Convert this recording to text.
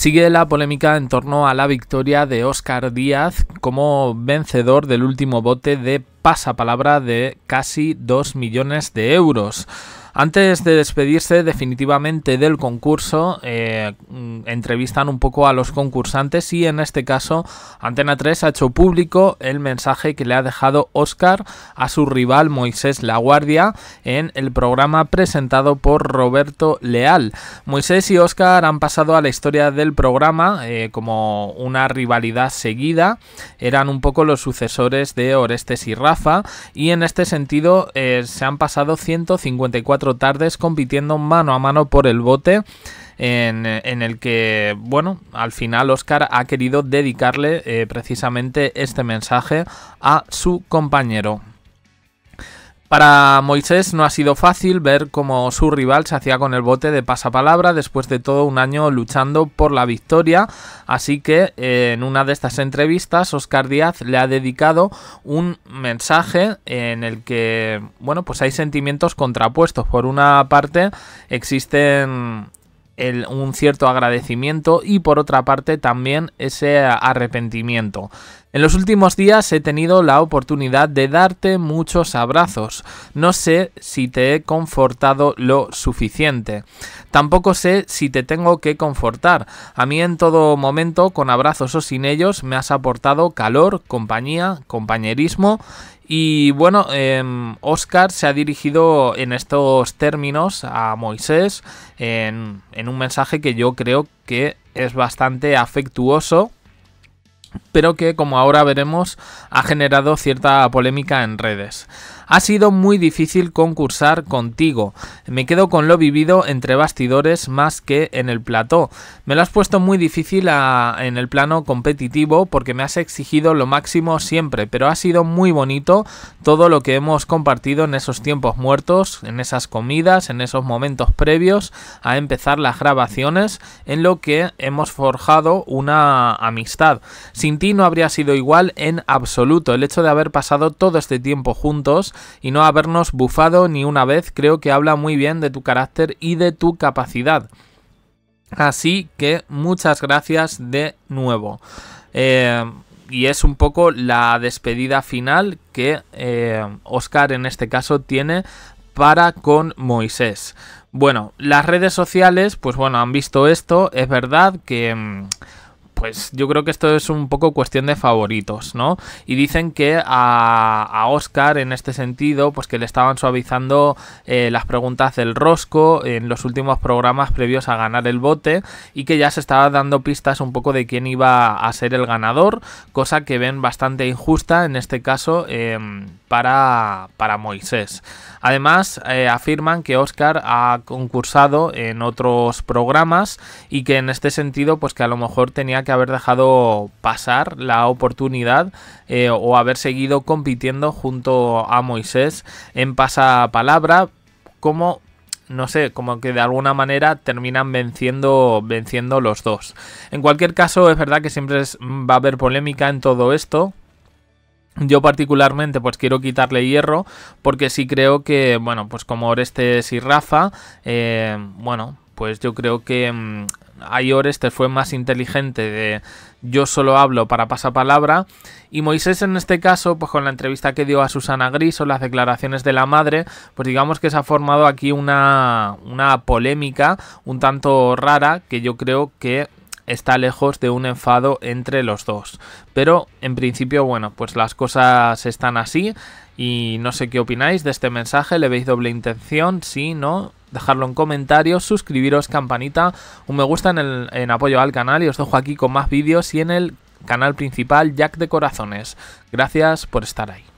Sigue la polémica en torno a la victoria de Oscar Díaz como vencedor del último bote de pasapalabra de casi 2 millones de euros. Antes de despedirse definitivamente del concurso, eh, entrevistan un poco a los concursantes y en este caso Antena 3 ha hecho público el mensaje que le ha dejado Oscar a su rival Moisés Laguardia en el programa presentado por Roberto Leal. Moisés y Oscar han pasado a la historia del programa eh, como una rivalidad seguida, eran un poco los sucesores de Orestes y Rafa y en este sentido eh, se han pasado 154 tardes compitiendo mano a mano por el bote. En, en, el que, bueno, al final Oscar ha querido dedicarle eh, precisamente este mensaje a su compañero. Para Moisés no ha sido fácil ver cómo su rival se hacía con el bote de pasapalabra después de todo un año luchando por la victoria, así que eh, en una de estas entrevistas Oscar Díaz le ha dedicado un mensaje en el que, bueno, pues hay sentimientos contrapuestos. Por una parte existen un cierto agradecimiento y por otra parte también ese arrepentimiento. En los últimos días he tenido la oportunidad de darte muchos abrazos. No sé si te he confortado lo suficiente. Tampoco sé si te tengo que confortar. A mí en todo momento, con abrazos o sin ellos, me has aportado calor, compañía, compañerismo y bueno, Oscar em, se ha dirigido en estos términos a Moisés en un mensaje que yo creo que es bastante afectuoso pero que como ahora veremos ha generado cierta polémica en redes. Ha sido muy difícil concursar contigo. Me quedo con lo vivido entre bastidores más que en el plató. Me lo has puesto muy difícil en el plano competitivo porque me has exigido lo máximo siempre, pero ha sido muy bonito todo lo que hemos compartido en esos tiempos muertos, en esas comidas, en esos momentos previos a empezar las grabaciones, en lo que hemos forjado una amistad. Sin ti no habría sido igual en absoluto. El hecho de haber pasado todo este tiempo juntos y no habernos bufado ni una vez creo que habla muy bien de tu carácter y de tu capacidad. Así que muchas gracias de nuevo. Eh, y es un poco la despedida final que Oscar eh, en este caso tiene para con Moisés. Bueno, las redes sociales, pues bueno, han visto esto. Es verdad que... Mm, pues yo creo que esto es un poco cuestión de favoritos, ¿no? Y dicen que a, Oscar, en este sentido, pues que le estaban suavizando eh, las preguntas del rosco en los últimos programas previos a ganar el bote y que ya se estaba dando pistas un poco de quién iba a ser el ganador, cosa que ven bastante injusta en este caso em, para, para Moisés. Además, eh, afirman que Oscar ha concursado en otros programas y que en este sentido, pues que a lo mejor tenía que haber dejado pasar la oportunidad eh, o haber seguido compitiendo junto a Moisés en pasapalabra como no sé, como que de alguna manera terminan venciendo, venciendo los dos. En cualquier caso, es verdad que siempre va a haber polémica en todo esto, yo particularmente pues quiero quitarle hierro porque sí creo que, bueno, pues como Orestes y Rafa, eh, bueno, pues yo creo que mm, Ayor te fue más inteligente de yo solo hablo para pasapalabra y Moisés en este caso, pues con la entrevista que dio a Susana Gris o las declaraciones de la madre, pues digamos que se ha formado aquí una, una polémica un tanto rara que yo creo que está lejos de un enfado entre los dos. Pero en principio, bueno, pues las cosas están así y no sé qué opináis de este mensaje, le veis doble intención, sí, no, dejarlo en comentarios, suscribiros, campanita, un me gusta en, el, en apoyo al canal y os dejo aquí con más vídeos y en el canal principal Jack de Corazones. Gracias por estar ahí.